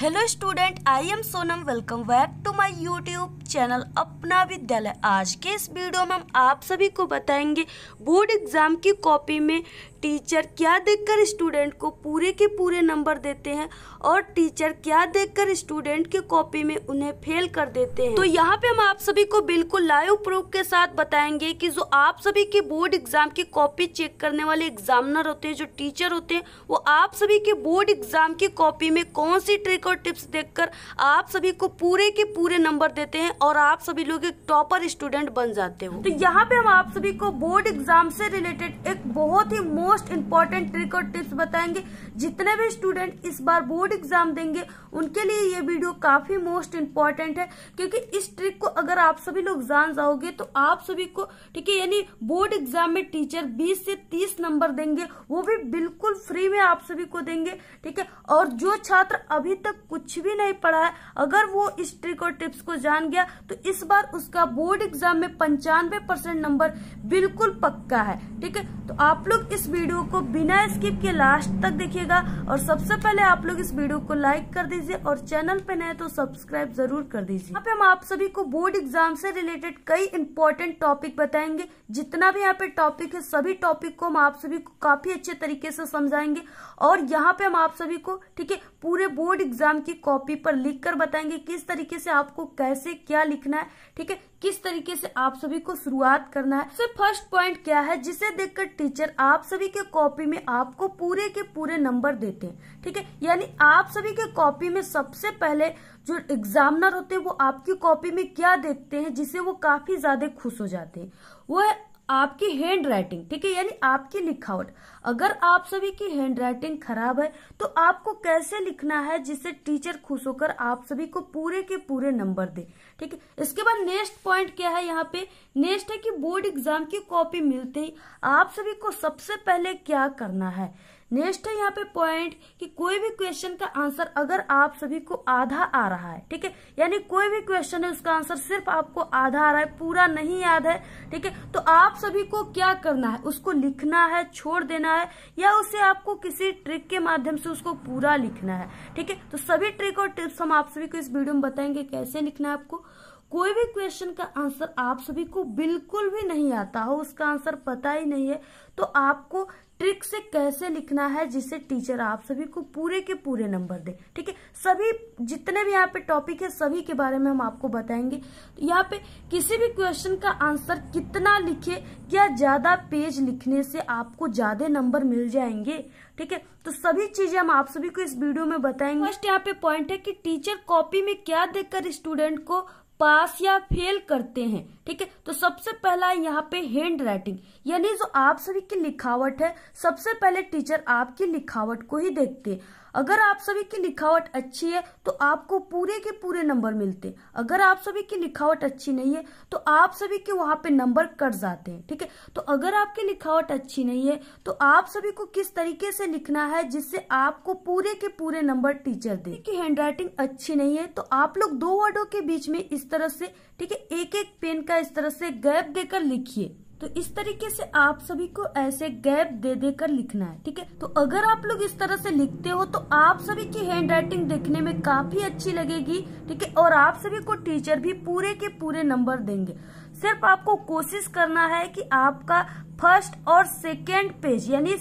hello student I am Sonam welcome back to my YouTube channel अपना विद्यालय आज के इस वीडियो में हम आप सभी को बताएंगे बोर्ड एग्ज़ाम की कॉपी में टीचर क्या देखकर स्टूडेंट को पूरे के पूरे नंबर देते हैं और टीचर क्या देखकर स्टूडेंट के कॉपी में उन्हें फेल कर देते हैं तो यहाँ पे हम आप सभी को बिल्कुल लाइव प्रूफ के साथ बताएंगे कि जो आप सभी के बोर्ड एग्जाम की कॉपी चेक करने वाले एग्जामिनर होते हैं जो टीचर होते हैं वो आप सभी के बोर्ड एग्जाम की कॉपी में कौन सी ट्रिक और टिप्स देखकर आप सभी को पूरे के पूरे नंबर देते हैं और आप सभी लोग एक टॉपर स्टूडेंट बन जाते हो तो यहाँ पे हम आप सभी को बोर्ड एग्जाम से रिलेटेड एक बहुत ही मोस्ट इम्पोर्टेंट ट्रिक और टिप्स बताएंगे जितने भी स्टूडेंट इस बार बोर्ड एग्जाम देंगे उनके लिए ये वीडियो काफी मोस्ट इम्पोर्टेंट है क्योंकि इस ट्रिक को अगर आप सभी लोग जान जाओगे तो आप सभी को ठीक है यानी बोर्ड एग्जाम में टीचर बीस से तीस नंबर देंगे वो भी बिल्कुल फ्री में आप सभी को देंगे ठीक है और जो छात्र अभी तक कुछ भी नहीं पढ़ा है अगर वो इस ट्रिक और टिप्स को जान गया तो इस बार उसका बोर्ड एग्जाम में पंचानवे परसेंट नंबर बिल्कुल पक्का है ठीक है तो आप लोग इस वीडियो को बिना स्किप के लास्ट तक देखिएगा और सबसे पहले आप लोग इस वीडियो को लाइक कर दीजिए और चैनल पे नए तो सब्सक्राइब जरूर कर दीजिए यहाँ पे हम आप सभी को बोर्ड एग्जाम से रिलेटेड कई इम्पोर्टेंट टॉपिक बताएंगे जितना भी यहाँ पे टॉपिक है सभी टॉपिक को हम आप सभी को काफी अच्छे तरीके से समझाएंगे और यहाँ पे हम आप सभी को ठीक है पूरे बोर्ड एग्जाम की कॉपी पर लिख कर बताएंगे किस तरीके से आपको कैसे क्या लिखना है ठीक है किस तरीके से आप सभी को शुरुआत करना है सबसे फर्स्ट पॉइंट क्या है जिसे देखकर टीचर आप सभी के कॉपी में आपको पूरे के पूरे नंबर देते हैं ठीक है यानी आप सभी के कॉपी में सबसे पहले जो एग्जामिनर होते हैं वो आपकी कॉपी में क्या देखते हैं जिसे वो काफी ज्यादा खुश हो जाते हैं वो है आपकी हैंड राइटिंग ठीक है यानी आपकी लिखावट अगर आप सभी की हैंड राइटिंग खराब है तो आपको कैसे लिखना है जिससे टीचर खुश होकर आप सभी को पूरे के पूरे नंबर दे ठीक है इसके बाद नेक्स्ट पॉइंट क्या है यहाँ पे नेक्स्ट है कि बोर्ड एग्जाम की कॉपी मिलते ही आप सभी को सबसे पहले क्या करना है नेक्स्ट है यहाँ पे पॉइंट कि कोई भी क्वेश्चन का आंसर अगर आप सभी को आधा आ रहा है ठीक है यानी कोई भी क्वेश्चन है उसका आंसर सिर्फ आपको आधा आ रहा है पूरा नहीं याद है ठीक है तो आप सभी को क्या करना है उसको लिखना है छोड़ देना है या उसे आपको किसी ट्रिक के माध्यम से उसको पूरा लिखना है ठीक है तो सभी ट्रिक और टिप्स हम आप सभी को इस वीडियो में बताएंगे कैसे लिखना है आपको कोई भी क्वेश्चन का आंसर आप सभी को बिल्कुल भी नहीं आता हो उसका आंसर पता ही नहीं है तो आपको ट्रिक से कैसे लिखना है जिससे टीचर आप सभी को पूरे के पूरे नंबर दे ठीक है सभी जितने भी यहाँ पे टॉपिक है सभी के बारे में हम आपको बताएंगे यहाँ पे किसी भी क्वेश्चन का आंसर कितना लिखे क्या ज्यादा पेज लिखने से आपको ज्यादा नंबर मिल जाएंगे ठीक है तो सभी चीजें हम आप सभी को इस वीडियो में बताएंगे फर्स्ट यहाँ पे पॉइंट है कि टीचर कॉपी में क्या देखकर स्टूडेंट को पास या फेल करते हैं ठीक है तो सबसे पहला है यहाँ पे हैंड राइटिंग यानी जो आप सभी की लिखावट है सबसे पहले टीचर आपकी लिखावट को ही देखते हैं अगर आप सभी की लिखावट अच्छी है तो आपको पूरे के पूरे नंबर मिलते अगर आप सभी की लिखावट अच्छी नहीं है तो आप सभी के वहां पे नंबर कट जाते हैं ठीक है तो अगर आपकी लिखावट अच्छी नहीं है तो आप सभी को किस तरीके से लिखना है जिससे आपको पूरे के पूरे नंबर टीचर दे की हैंड राइटिंग अच्छी नहीं है तो आप लोग दो वर्डो के बीच में इस तरह से ठीक है एक एक पेन का इस तरह से गैप देकर लिखिए तो इस तरीके से आप सभी को ऐसे गैप दे देकर लिखना है ठीक है तो अगर आप लोग इस तरह से लिखते हो तो आप सभी की हैंड राइटिंग देखने में काफी अच्छी लगेगी ठीक है और आप सभी को टीचर भी पूरे के पूरे नंबर देंगे सिर्फ आपको कोशिश करना है कि आपका फर्स्ट और सेकेंड पेज यानी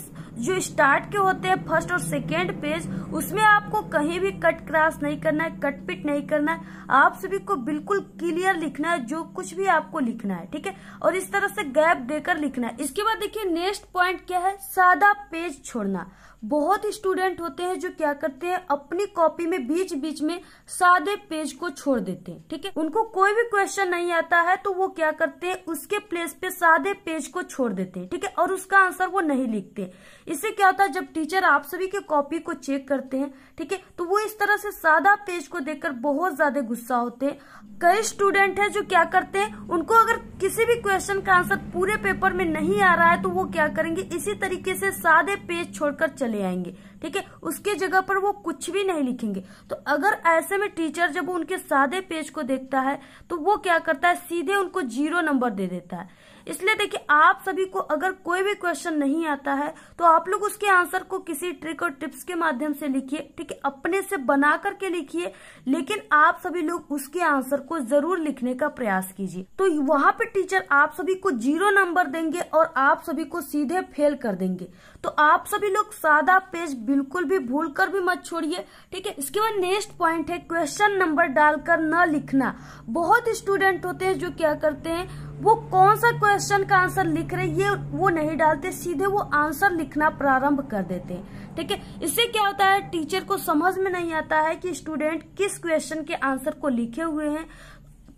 जो स्टार्ट के होते हैं फर्स्ट और सेकेंड पेज उसमें आपको कहीं भी कट क्रॉस नहीं करना है कट पिट नहीं करना है आप सभी को बिल्कुल क्लियर लिखना है जो कुछ भी आपको लिखना है ठीक है और इस तरह से गैप देकर लिखना है इसके बाद देखिए नेक्स्ट पॉइंट क्या है सादा पेज छोड़ना बहुत स्टूडेंट होते हैं जो क्या करते हैं अपनी कॉपी में बीच बीच में सादे पेज को छोड़ देते हैं ठीक है उनको कोई भी क्वेश्चन नहीं आता है तो वो क्या करते हैं उसके प्लेस पे सादे पेज को छोड़ देते देते हैं ठीक है और उसका आंसर वो नहीं लिखते इससे क्या होता है जब टीचर आप सभी के कॉपी को चेक करते हैं ठीक है तो वो इस तरह से सादा पेज को देखकर बहुत ज्यादा गुस्सा होते हैं कई स्टूडेंट है जो क्या करते हैं उनको अगर किसी भी क्वेश्चन का आंसर पूरे पेपर में नहीं आ रहा है तो वो क्या करेंगे इसी तरीके से सादे पेज छोड़कर चले आएंगे ठीक है उसके जगह पर वो कुछ भी नहीं लिखेंगे तो अगर ऐसे में टीचर जब उनके सादे पेज को देखता है तो वो क्या करता है सीधे उनको जीरो नंबर दे देता है इसलिए देखिए आप सभी को अगर कोई भी क्वेश्चन नहीं आता है तो आप लोग उसके आंसर को किसी ट्रिक और टिप्स के माध्यम से लिखिए ठीक है अपने से बना करके लिखिए लेकिन आप सभी लोग उसके आंसर को जरूर लिखने का प्रयास कीजिए तो वहां पे टीचर आप सभी को जीरो नंबर देंगे और आप सभी को सीधे फेल कर देंगे तो आप सभी लोग सादा पेज बिल्कुल भी भूल कर भी मत छोड़िए ठीक है इसके बाद नेक्स्ट पॉइंट है क्वेश्चन नंबर डालकर न लिखना बहुत स्टूडेंट होते हैं जो क्या करते हैं वो कौन सा क्वेश्चन का आंसर लिख रहे ये वो नहीं डालते सीधे वो आंसर लिखना प्रारंभ कर देते हैं ठीक है इससे क्या होता है टीचर को समझ में नहीं आता है कि स्टूडेंट किस क्वेश्चन के आंसर को लिखे हुए हैं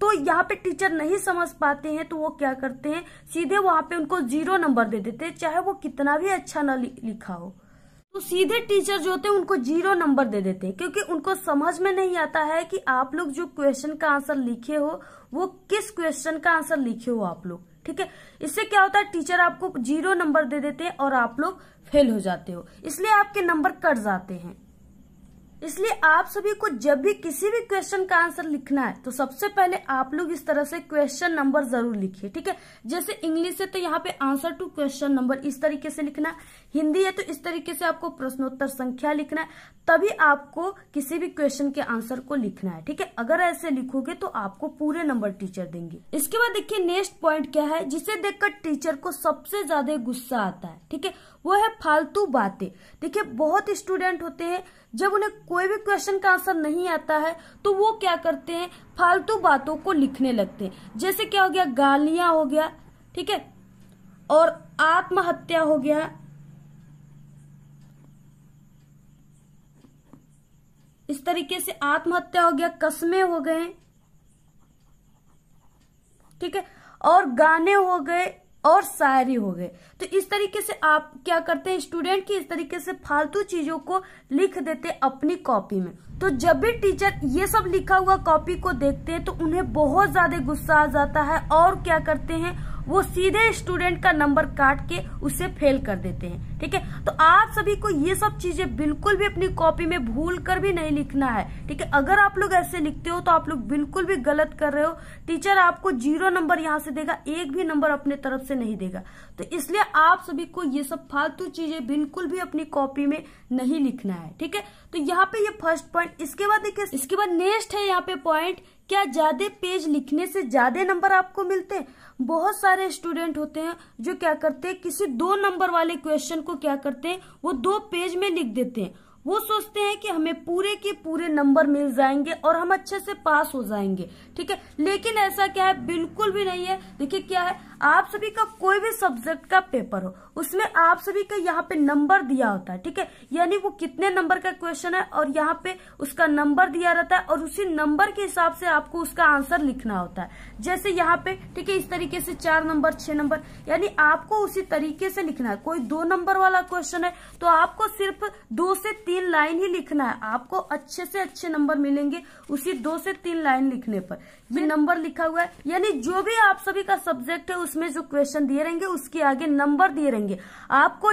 तो यहाँ पे टीचर नहीं समझ पाते हैं तो वो क्या करते हैं सीधे वहां पे उनको जीरो नंबर दे देते हैं चाहे वो कितना भी अच्छा ना लिखा हो तो सीधे टीचर जो होते हैं उनको जीरो नंबर दे देते हैं क्योंकि उनको समझ में नहीं आता है कि आप लोग जो क्वेश्चन का आंसर लिखे हो वो किस क्वेश्चन का आंसर लिखे हो आप लोग ठीक है इससे क्या होता है टीचर आपको जीरो नंबर दे देते हैं और आप लोग फेल हो जाते हो इसलिए आपके नंबर कट जाते हैं इसलिए आप सभी को जब भी किसी भी क्वेश्चन का आंसर लिखना है तो सबसे पहले आप लोग इस तरह से क्वेश्चन नंबर जरूर लिखिए ठीक है जैसे इंग्लिश है तो यहाँ पे आंसर टू क्वेश्चन नंबर इस तरीके से लिखना है हिंदी है तो इस तरीके से आपको प्रश्नोत्तर संख्या लिखना है तभी आपको किसी भी क्वेश्चन के आंसर को लिखना है ठीक है अगर ऐसे लिखोगे तो आपको पूरे नंबर टीचर देंगे इसके बाद देखिए नेक्स्ट पॉइंट क्या है जिसे देखकर टीचर को सबसे ज्यादा गुस्सा आता है ठीक है वो है फालतू बातें देखिए बहुत स्टूडेंट होते हैं जब उन्हें कोई भी क्वेश्चन का आंसर नहीं आता है तो वो क्या करते हैं फालतू बातों को लिखने लगते हैं जैसे क्या हो गया गालियां हो गया ठीक है और आत्महत्या हो गया इस तरीके से आत्महत्या हो गया कस्मे हो गए ठीक है और गाने हो गए और शायरी हो गए तो इस तरीके से आप क्या करते हैं स्टूडेंट की इस तरीके से फालतू चीजों को लिख देते अपनी कॉपी में तो जब भी टीचर ये सब लिखा हुआ कॉपी को देखते हैं तो उन्हें बहुत ज्यादा गुस्सा आ जाता है और क्या करते हैं वो सीधे स्टूडेंट का नंबर काट के उसे फेल कर देते हैं ठीक है तो आप सभी को ये सब चीजें बिल्कुल भी अपनी कॉपी में भूल कर भी नहीं लिखना है ठीक है अगर आप लोग ऐसे लिखते हो तो आप लोग बिल्कुल भी गलत कर रहे हो टीचर आपको जीरो नंबर यहाँ से देगा एक भी नंबर अपने तरफ से नहीं देगा तो इसलिए आप सभी को ये सब फालतू चीजें बिल्कुल भी अपनी कॉपी में नहीं लिखना है ठीक है तो यहाँ पे ये फर्स्ट पॉइंट इसके बाद देखिए इसके बाद नेक्स्ट है यहाँ पे पॉइंट क्या ज्यादा पेज लिखने से ज्यादा नंबर आपको मिलते हैं बहुत सारे स्टूडेंट होते हैं जो क्या करते हैं किसी दो नंबर वाले क्वेश्चन को क्या करते हैं वो दो पेज में लिख देते हैं वो सोचते हैं कि हमें पूरे के पूरे नंबर मिल जाएंगे और हम अच्छे से पास हो जाएंगे ठीक है लेकिन ऐसा क्या है बिल्कुल भी नहीं है देखिए क्या है आप सभी का कोई भी सब्जेक्ट का पेपर हो उसमें आप सभी का यहाँ पे नंबर दिया होता है ठीक है यानी वो कितने नंबर का क्वेश्चन है और यहाँ पे उसका नंबर दिया रहता है और उसी नंबर के हिसाब से आपको उसका आंसर लिखना होता है जैसे यहाँ पे ठीक है इस तरीके से चार नंबर छह नंबर यानी आपको उसी तरीके से लिखना है कोई दो नंबर वाला क्वेश्चन है तो आपको सिर्फ दो से तीन लाइन ही लिखना है आपको अच्छे से अच्छे नंबर मिलेंगे उसी दो से तीन लाइन लिखने पर फिर नंबर लिखा हुआ है यानी जो भी आप सभी का सब्जेक्ट है उसमें जो क्वेश्चन दिए रहेंगे उसके आगे नंबर दिए रहेंगे आपको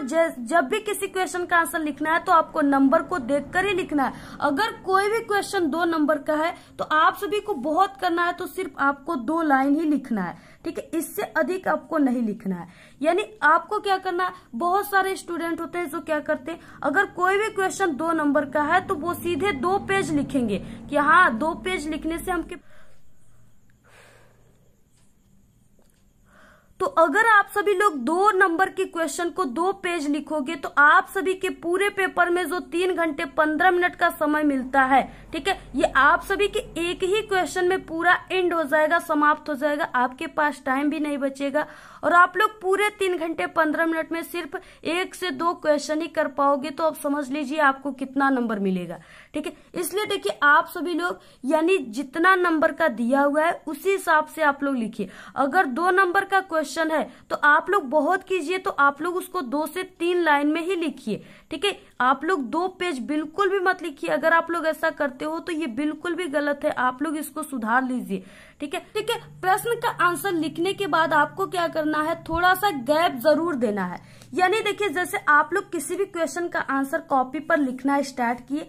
जब भी किसी क्वेश्चन का आंसर लिखना है तो आपको नंबर को देखकर ही लिखना है अगर कोई भी क्वेश्चन दो नंबर का है तो आप सभी को बहुत करना है तो सिर्फ आपको दो लाइन ही लिखना है ठीक है इससे अधिक आपको नहीं लिखना है यानी आपको क्या करना है बहुत सारे स्टूडेंट होते हैं जो क्या करते हैं अगर कोई भी क्वेश्चन दो नंबर का है तो वो सीधे दो पेज लिखेंगे कि हाँ दो पेज लिखने से हम के तो अगर आप सभी लोग दो नंबर के क्वेश्चन को दो पेज लिखोगे तो आप सभी के पूरे पेपर में जो तीन घंटे पंद्रह मिनट का समय मिलता है ठीक है ये आप सभी के एक ही क्वेश्चन में पूरा एंड हो जाएगा समाप्त हो जाएगा आपके पास टाइम भी नहीं बचेगा और आप लोग पूरे तीन घंटे पंद्रह मिनट में सिर्फ एक से दो क्वेश्चन ही कर पाओगे तो आप समझ लीजिए आपको कितना नंबर मिलेगा ठीक है इसलिए देखिए आप सभी लोग यानी जितना नंबर का दिया हुआ है उसी हिसाब से आप लोग लिखिए अगर दो नंबर का क्वेश्चन है तो आप लोग बहुत कीजिए तो आप लोग उसको दो से तीन लाइन में ही लिखिए ठीक है आप लोग दो पेज बिल्कुल भी मत लिखिए अगर आप लोग ऐसा करते हो तो ये बिल्कुल भी गलत है आप लोग इसको सुधार लीजिए ठीक है ठीक है प्रश्न का आंसर लिखने के बाद आपको क्या करना है थोड़ा सा गैप जरूर देना है यानी देखिए जैसे आप लोग किसी भी क्वेश्चन का आंसर कॉपी पर लिखना स्टार्ट किए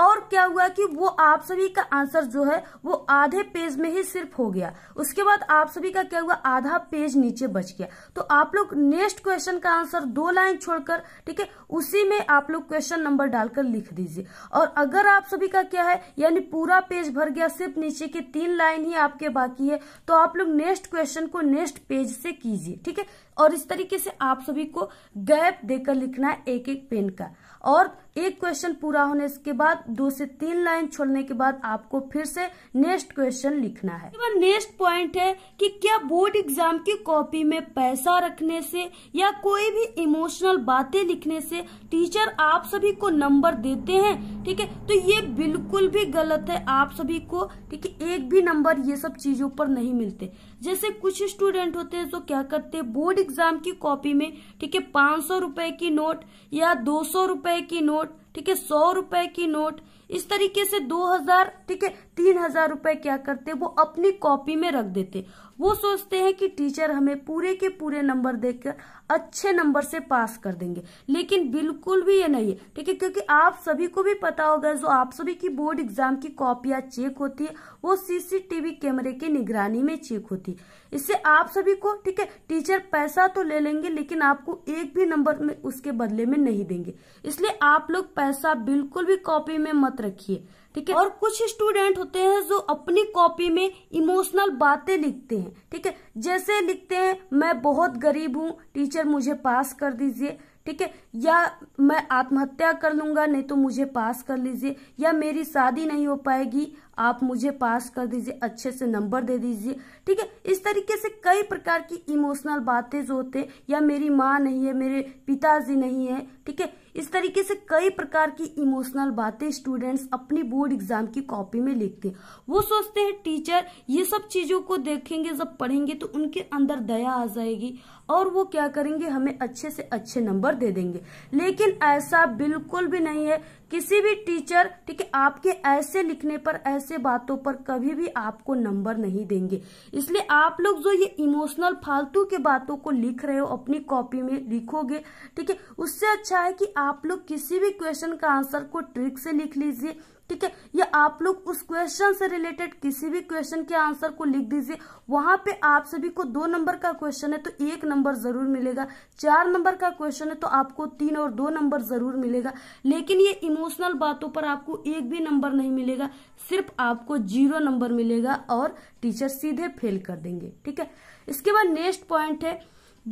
और क्या हुआ कि वो आप सभी का आंसर जो है वो आधे पेज में ही सिर्फ हो गया उसके बाद आप सभी का क्या हुआ आधा पेज नीचे बच गया तो आप लोग नेक्स्ट क्वेश्चन का आंसर दो लाइन छोड़कर ठीक है उसी में आप लोग क्वेश्चन नंबर डालकर लिख दीजिए और अगर आप सभी का क्या है यानी पूरा पेज भर गया सिर्फ नीचे के तीन लाइन ही आपके बाकी है तो आप लोग नेक्स्ट क्वेश्चन को नेक्स्ट पेज से कीजिए ठीक है और इस तरीके से आप सभी को गैप देकर लिखना है एक एक पेन का और एक क्वेश्चन पूरा होने के बाद दो से तीन लाइन छोड़ने के बाद आपको फिर से नेक्स्ट क्वेश्चन लिखना है नेक्स्ट पॉइंट है कि क्या बोर्ड एग्जाम की कॉपी में पैसा रखने से या कोई भी इमोशनल बातें लिखने से टीचर आप सभी को नंबर देते हैं ठीक है तो ये बिल्कुल भी गलत है आप सभी को ठीक है एक भी नंबर ये सब चीजों पर नहीं मिलते जैसे कुछ स्टूडेंट होते हैं जो क्या करते हैं बोर्ड एग्जाम की कॉपी में ठीक है पांच सौ रुपए की नोट या दो सौ रुपए की नोट नोट ठीक है सौ रुपए की नोट इस तरीके से दो हजार ठीक है तीन हजार रुपए क्या करते वो अपनी कॉपी में रख देते वो सोचते हैं कि टीचर हमें पूरे के पूरे नंबर देकर अच्छे नंबर से पास कर देंगे लेकिन बिल्कुल भी ये नहीं है ठीक है क्योंकि आप सभी को भी पता होगा जो आप सभी की बोर्ड एग्जाम की कॉपियां चेक होती है वो सीसीटीवी कैमरे की निगरानी में चेक होती है इससे आप सभी को ठीक है टीचर पैसा तो ले लेंगे लेकिन आपको एक भी नंबर में उसके बदले में नहीं देंगे इसलिए आप लोग पैसा बिल्कुल भी कॉपी में मत रखिए ठीक है और कुछ स्टूडेंट होते हैं जो अपनी कॉपी में इमोशनल बातें लिखते हैं ठीक है जैसे लिखते हैं मैं बहुत गरीब हूँ टीचर मुझे पास कर दीजिए ठीक है या मैं आत्महत्या कर लूंगा नहीं तो मुझे पास कर लीजिए या मेरी शादी नहीं हो पाएगी आप मुझे पास कर दीजिए अच्छे से नंबर दे दीजिए ठीक है इस तरीके से कई प्रकार की इमोशनल बातें जो होते हैं या मेरी माँ नहीं है मेरे पिताजी नहीं है ठीक है इस तरीके से कई प्रकार की इमोशनल बातें स्टूडेंट्स अपनी बोर्ड एग्जाम की कॉपी में लिखते हैं वो सोचते हैं टीचर ये सब चीजों को देखेंगे जब पढ़ेंगे तो उनके अंदर दया आ जाएगी और वो क्या करेंगे हमें अच्छे से अच्छे नंबर दे देंगे लेकिन ऐसा बिल्कुल भी नहीं है किसी भी टीचर ठीक है आपके ऐसे लिखने पर ऐसे बातों पर कभी भी आपको नंबर नहीं देंगे इसलिए आप लोग जो ये इमोशनल फालतू के बातों को लिख रहे हो अपनी कॉपी में लिखोगे ठीक है उससे अच्छा है कि आप आप लोग किसी भी क्वेश्चन का आंसर को ट्रिक से लिख लीजिए ठीक है या आप लोग उस क्वेश्चन से रिलेटेड किसी भी क्वेश्चन के आंसर को लिख दीजिए वहां पे आप सभी को दो नंबर का क्वेश्चन है तो एक नंबर जरूर मिलेगा चार नंबर का क्वेश्चन है तो आपको तीन और दो नंबर जरूर मिलेगा लेकिन ये इमोशनल बातों पर आपको एक भी नंबर नहीं मिलेगा सिर्फ आपको जीरो नंबर मिलेगा और टीचर सीधे फेल कर देंगे ठीक है इसके बाद नेक्स्ट पॉइंट है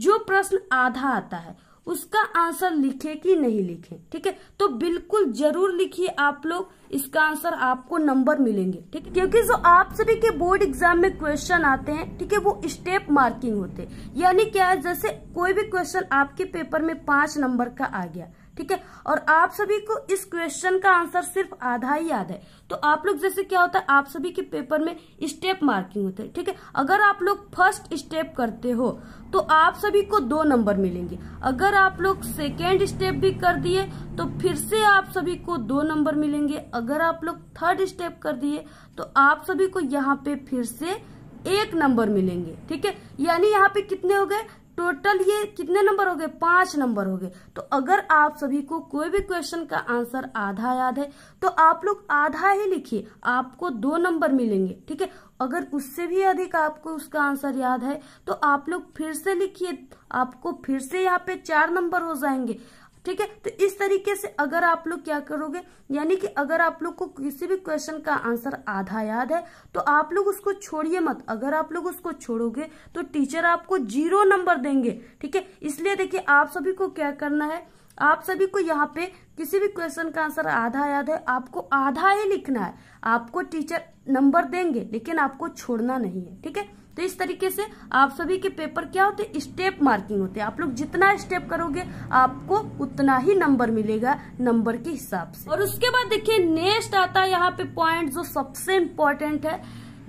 जो प्रश्न आधा आता है उसका आंसर लिखे कि नहीं लिखे ठीक है तो बिल्कुल जरूर लिखिए आप लोग इसका आंसर आपको नंबर मिलेंगे ठीक है क्योंकि जो आप सभी के बोर्ड एग्जाम में क्वेश्चन आते हैं ठीक है वो स्टेप मार्किंग होते हैं यानी क्या है जैसे कोई भी क्वेश्चन आपके पेपर में पांच नंबर का आ गया ठीक है और आप सभी को इस क्वेश्चन का आंसर सिर्फ आधा ही याद है तो आप लोग जैसे क्या होता है आप सभी के पेपर में स्टेप मार्किंग होते हैं ठीक है अगर आप लोग फर्स्ट स्टेप करते हो तो आप सभी को दो नंबर मिलेंगे अगर आप लोग सेकेंड स्टेप भी कर दिए तो फिर से आप सभी को दो नंबर मिलेंगे अगर आप लोग थर्ड स्टेप कर दिए तो आप सभी को यहाँ पे फिर से एक नंबर मिलेंगे ठीक है यानी यहाँ पे कितने हो गए टोटल ये कितने नंबर हो गए पांच नंबर हो गए तो अगर आप सभी को कोई भी क्वेश्चन का आंसर आधा याद है तो आप लोग आधा ही लिखिए आपको दो नंबर मिलेंगे ठीक है अगर उससे भी अधिक आपको उसका आंसर याद है तो आप लोग फिर से लिखिए आपको फिर से यहाँ पे चार नंबर हो जाएंगे ठीक है तो इस तरीके से अगर आप लोग क्या करोगे यानी कि अगर आप लोग को किसी भी क्वेश्चन का आंसर आधा याद है तो आप लोग उसको छोड़िए मत अगर आप लोग उसको छोड़ोगे तो टीचर आपको जीरो नंबर देंगे ठीक है इसलिए देखिए आप सभी को क्या करना है आप सभी को यहाँ पे किसी भी क्वेश्चन का आंसर आधा याद है आपको आधा ही लिखना है आपको टीचर नंबर देंगे लेकिन आपको छोड़ना नहीं है ठीक है तो इस तरीके से आप सभी के पेपर क्या होते स्टेप मार्किंग होते हैं आप लोग जितना स्टेप करोगे आपको उतना ही नंबर मिलेगा नंबर के हिसाब से और उसके बाद देखिए नेक्स्ट आता है यहाँ पे पॉइंट जो सबसे इम्पोर्टेंट है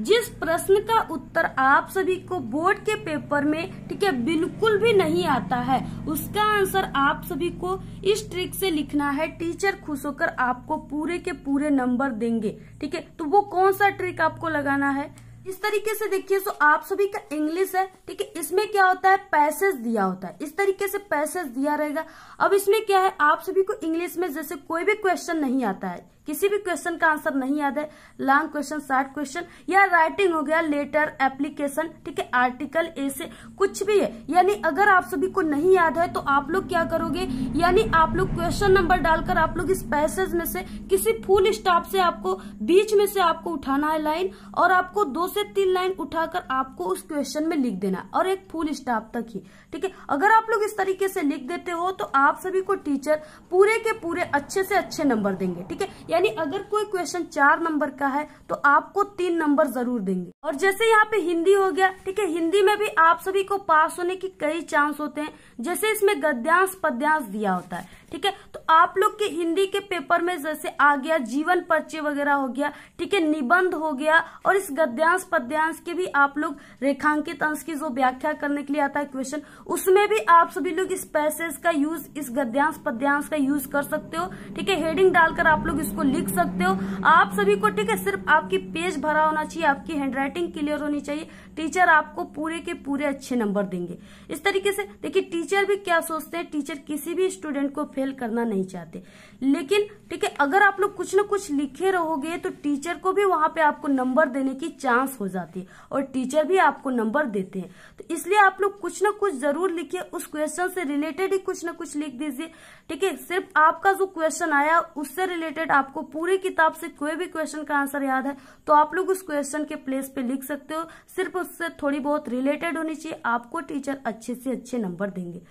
जिस प्रश्न का उत्तर आप सभी को बोर्ड के पेपर में ठीक है बिल्कुल भी नहीं आता है उसका आंसर आप सभी को इस ट्रिक से लिखना है टीचर खुश होकर आपको पूरे के पूरे नंबर देंगे ठीक है तो वो कौन सा ट्रिक आपको लगाना है इस तरीके से देखिए सो आप सभी का इंग्लिश है ठीक है इसमें क्या होता है पैसेज दिया होता है इस तरीके से पैसेज दिया रहेगा अब इसमें क्या है आप सभी को इंग्लिश में जैसे कोई भी क्वेश्चन नहीं आता है किसी भी क्वेश्चन का आंसर नहीं याद है लॉन्ग क्वेश्चन शॉर्ट क्वेश्चन या राइटिंग हो गया लेटर एप्लीकेशन ठीक है आर्टिकल ऐसे कुछ भी है यानी अगर आप सभी को नहीं याद है तो आप लोग क्या करोगे यानी आप लोग क्वेश्चन नंबर डालकर आप लोग इस पैसेज में से किसी फुल स्टॉप से आपको बीच में से आपको उठाना है लाइन और आपको दो से तीन लाइन उठाकर आपको उस क्वेश्चन में लिख देना और एक फुल स्टॉप तक ही ठीक है अगर आप लोग इस तरीके से लिख देते हो तो आप सभी को टीचर पूरे के पूरे अच्छे से अच्छे नंबर देंगे ठीक है यानी अगर कोई क्वेश्चन चार नंबर का है तो आपको तीन नंबर जरूर देंगे और जैसे यहाँ पे हिंदी हो गया ठीक है हिंदी में भी आप सभी को पास होने की कई चांस होते हैं जैसे इसमें गद्यांश पद्यांश दिया होता है ठीक है तो आप लोग के हिंदी के पेपर में जैसे आ गया जीवन पर्चे वगैरह हो गया ठीक है निबंध हो गया और इस गद्यांश पद्यांश के भी आप लोग रेखांकित अंश की जो व्याख्या करने के लिए आता है क्वेश्चन उसमें भी आप सभी लोग इस पैसेज का यूज इस गद्यांश पद्यांश का यूज कर सकते हो ठीक है हेडिंग डालकर आप लोग इसको इसको लिख सकते हो आप सभी को ठीक है सिर्फ आपकी पेज भरा होना चाहिए आपकी हैंडराइटिंग क्लियर होनी चाहिए टीचर आपको पूरे के पूरे अच्छे नंबर देंगे इस तरीके से देखिए टीचर भी क्या सोचते हैं टीचर किसी भी स्टूडेंट को फेल करना नहीं चाहते लेकिन ठीक है अगर आप लोग कुछ ना कुछ लिखे रहोगे तो टीचर को भी वहां पे आपको नंबर देने की चांस हो जाती है और टीचर भी आपको नंबर देते हैं तो इसलिए आप लोग कुछ ना कुछ जरूर लिखिए उस क्वेश्चन से रिलेटेड ही कुछ ना कुछ लिख दीजिए ठीक है सिर्फ आपका जो क्वेश्चन आया उससे रिलेटेड आपको पूरी किताब से कोई भी क्वेश्चन का आंसर याद है तो आप लोग उस क्वेश्चन के प्लेस पे लिख सकते हो सिर्फ से थोड़ी बहुत रिलेटेड होनी चाहिए आपको टीचर अच्छे से अच्छे नंबर देंगे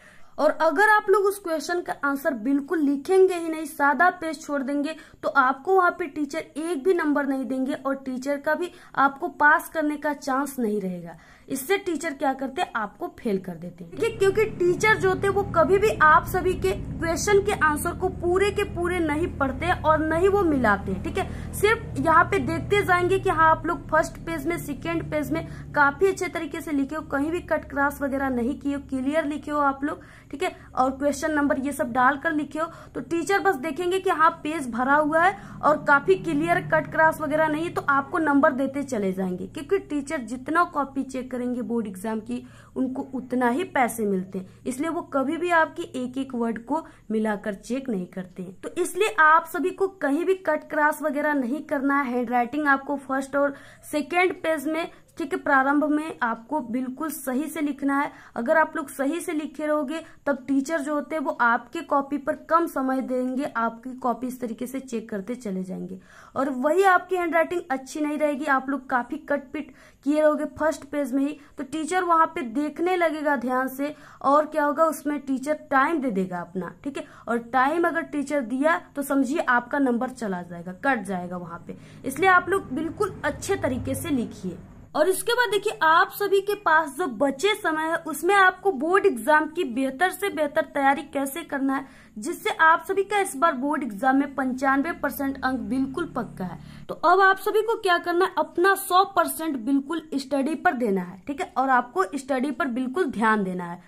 और अगर आप लोग उस क्वेश्चन का आंसर बिल्कुल लिखेंगे ही नहीं सादा पेज छोड़ देंगे तो आपको वहां पे टीचर एक भी नंबर नहीं देंगे और टीचर का भी आपको पास करने का चांस नहीं रहेगा इससे टीचर क्या करते आपको फेल कर देते देखिए क्योंकि टीचर जो थे वो कभी भी आप सभी के क्वेश्चन के आंसर को पूरे के पूरे नहीं पढ़ते और नहीं वो मिलाते हैं ठीक है सिर्फ यहाँ पे देखते जाएंगे कि हाँ आप लोग फर्स्ट पेज में सेकेंड पेज में काफी अच्छे तरीके से लिखे हो कहीं भी कट क्रास वगैरह नहीं किए क्लियर लिखे हो आप लोग ठीक है और क्वेश्चन नंबर ये सब डालकर लिखे हो तो टीचर बस देखेंगे कि हाँ पेज भरा हुआ है और काफी क्लियर कट क्रास वगैरह नहीं है तो आपको नंबर देते चले जाएंगे क्योंकि टीचर जितना कॉपी चेक करेंगे बोर्ड एग्जाम की उनको उतना ही पैसे मिलते हैं इसलिए वो कभी भी आपकी एक एक वर्ड को मिलाकर चेक नहीं करते हैं तो इसलिए आप सभी को कहीं भी कट क्रास वगैरह नहीं करना है हैंड राइटिंग आपको फर्स्ट और सेकेंड पेज में ठीक है प्रारंभ में आपको बिल्कुल सही से लिखना है अगर आप लोग सही से लिखे रहोगे तब टीचर जो होते हैं वो आपके कॉपी पर कम समय देंगे आपकी कॉपी इस तरीके से चेक करते चले जाएंगे और वही आपकी हैंड राइटिंग अच्छी नहीं रहेगी आप लोग काफी कटपिट किए रहोगे फर्स्ट पेज में ही तो टीचर वहां पे देखने लगेगा ध्यान से और क्या होगा उसमें टीचर टाइम दे देगा अपना ठीक है और टाइम अगर टीचर दिया तो समझिए आपका नंबर चला जाएगा कट जाएगा वहां पे इसलिए आप लोग बिल्कुल अच्छे तरीके से लिखिए और इसके बाद देखिए आप सभी के पास जो बचे समय है उसमें आपको बोर्ड एग्जाम की बेहतर से बेहतर तैयारी कैसे करना है जिससे आप सभी का इस बार बोर्ड एग्जाम में पंचानवे परसेंट अंक बिल्कुल पक्का है तो अब आप सभी को क्या करना है अपना सौ परसेंट बिल्कुल स्टडी पर देना है ठीक है और आपको स्टडी पर बिल्कुल ध्यान देना है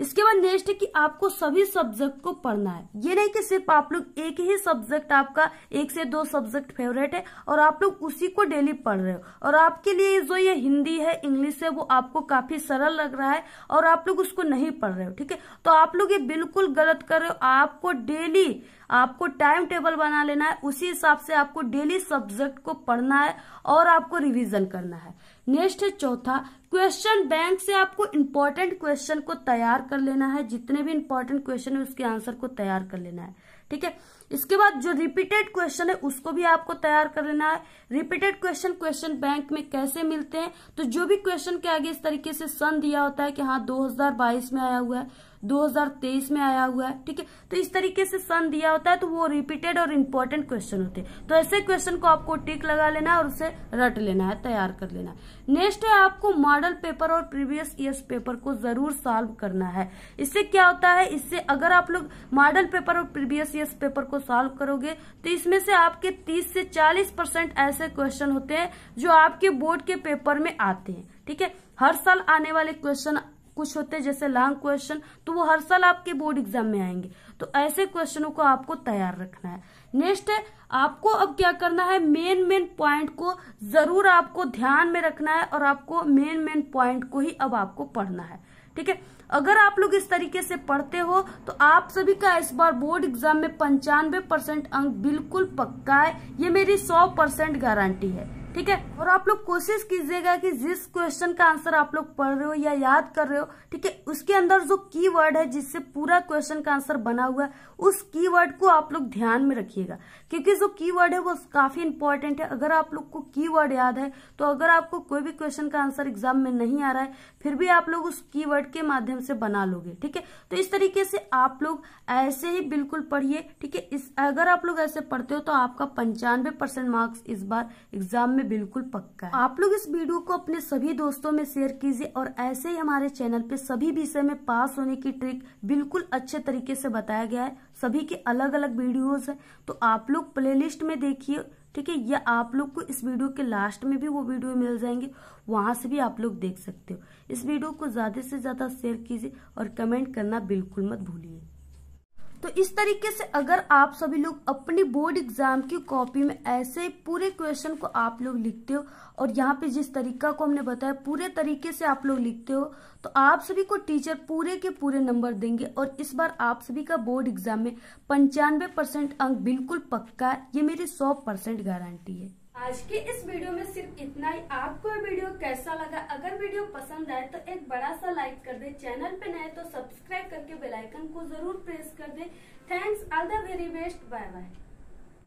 इसके बाद नेक्स्ट है कि आपको सभी सब्जेक्ट को पढ़ना है ये नहीं कि सिर्फ आप लोग एक ही सब्जेक्ट आपका एक से दो सब्जेक्ट फेवरेट है और आप लोग उसी को डेली पढ़ रहे हो और आपके लिए जो ये हिंदी है इंग्लिश है वो आपको काफी सरल लग रहा है और आप लोग उसको नहीं पढ़ रहे हो ठीक है तो आप लोग ये बिल्कुल गलत कर रहे हो आपको डेली आपको टाइम टेबल बना लेना है उसी हिसाब से आपको डेली सब्जेक्ट को पढ़ना है और आपको रिविजन करना है नेक्स्ट है चौथा क्वेश्चन बैंक से आपको इंपॉर्टेंट क्वेश्चन को तैयार कर लेना है जितने भी इंपॉर्टेंट क्वेश्चन है उसके आंसर को तैयार कर लेना है ठीक है इसके बाद जो रिपीटेड क्वेश्चन है उसको भी आपको तैयार कर लेना है रिपीटेड क्वेश्चन क्वेश्चन बैंक में कैसे मिलते हैं तो जो भी क्वेश्चन के आगे इस तरीके से सन दिया होता है कि हाँ दो में आया हुआ है 2023 में आया हुआ है ठीक है तो इस तरीके से सन दिया होता है तो वो रिपीटेड और इम्पोर्टेंट क्वेश्चन होते हैं तो ऐसे क्वेश्चन को आपको टिक लगा लेना है और उसे रट लेना है तैयार कर लेना है नेक्स्ट है आपको मॉडल पेपर और प्रीवियस ईयर पेपर को जरूर सॉल्व करना है इससे क्या होता है इससे अगर आप लोग मॉडल पेपर और प्रीवियस ईयर पेपर को सॉल्व करोगे तो इसमें से आपके तीस से चालीस परसेंट ऐसे क्वेश्चन होते हैं जो आपके बोर्ड के पेपर में आते हैं ठीक है हर साल आने वाले क्वेश्चन कुछ होते हैं जैसे लॉन्ग क्वेश्चन तो वो हर साल आपके बोर्ड एग्जाम में आएंगे तो ऐसे क्वेश्चनों को आपको तैयार रखना है नेक्स्ट है आपको अब क्या करना है मेन मेन पॉइंट को जरूर आपको ध्यान में रखना है और आपको मेन मेन पॉइंट को ही अब आपको पढ़ना है ठीक है अगर आप लोग इस तरीके से पढ़ते हो तो आप सभी का इस बार बोर्ड एग्जाम में पंचानवे परसेंट अंक बिल्कुल पक्का है ये मेरी सौ परसेंट गारंटी है ठीक है और आप लोग कोशिश कीजिएगा कि जिस क्वेश्चन का आंसर आप लोग पढ़ रहे हो या याद कर रहे हो ठीक है उसके अंदर जो कीवर्ड है जिससे पूरा क्वेश्चन का आंसर बना हुआ है उस कीवर्ड को आप लोग ध्यान में रखिएगा क्योंकि जो कीवर्ड है वो काफी इंपॉर्टेंट है अगर आप लोग को वर्ड याद है तो अगर आपको कोई भी क्वेश्चन का आंसर एग्जाम में नहीं आ रहा है फिर भी आप लोग उस वर्ड के माध्यम से बना लोगे ठीक है तो इस तरीके से आप लोग ऐसे ही बिल्कुल पढ़िए ठीक है अगर आप लोग ऐसे पढ़ते हो तो आपका पंचानवे परसेंट मार्क्स इस बार एग्जाम में में बिल्कुल पक्का है आप लोग इस वीडियो को अपने सभी दोस्तों में शेयर कीजिए और ऐसे ही हमारे चैनल पे सभी विषय में पास होने की ट्रिक बिल्कुल अच्छे तरीके से बताया गया है सभी के अलग अलग वीडियोस है तो आप लोग प्लेलिस्ट में देखिए ठीक है या आप लोग को इस वीडियो के लास्ट में भी वो वीडियो मिल जाएंगे वहां से भी आप लोग देख सकते हो इस वीडियो को ज्यादा से ज्यादा शेयर कीजिए और कमेंट करना बिल्कुल मत भूलिए तो इस तरीके से अगर आप सभी लोग अपनी बोर्ड एग्जाम की कॉपी में ऐसे पूरे क्वेश्चन को आप लोग लिखते हो और यहाँ पे जिस तरीका को हमने बताया पूरे तरीके से आप लोग लिखते हो तो आप सभी को टीचर पूरे के पूरे नंबर देंगे और इस बार आप सभी का बोर्ड एग्जाम में पंचानवे परसेंट अंक बिल्कुल पक्का है ये मेरी सौ परसेंट गारंटी है आज के इस वीडियो में सिर्फ इतना ही आपको वीडियो कैसा लगा अगर वीडियो पसंद आए तो एक बड़ा सा लाइक कर दे चैनल पे नए तो सब्सक्राइब करके बेल आइकन को जरूर प्रेस कर दे thanks all the very best bye bye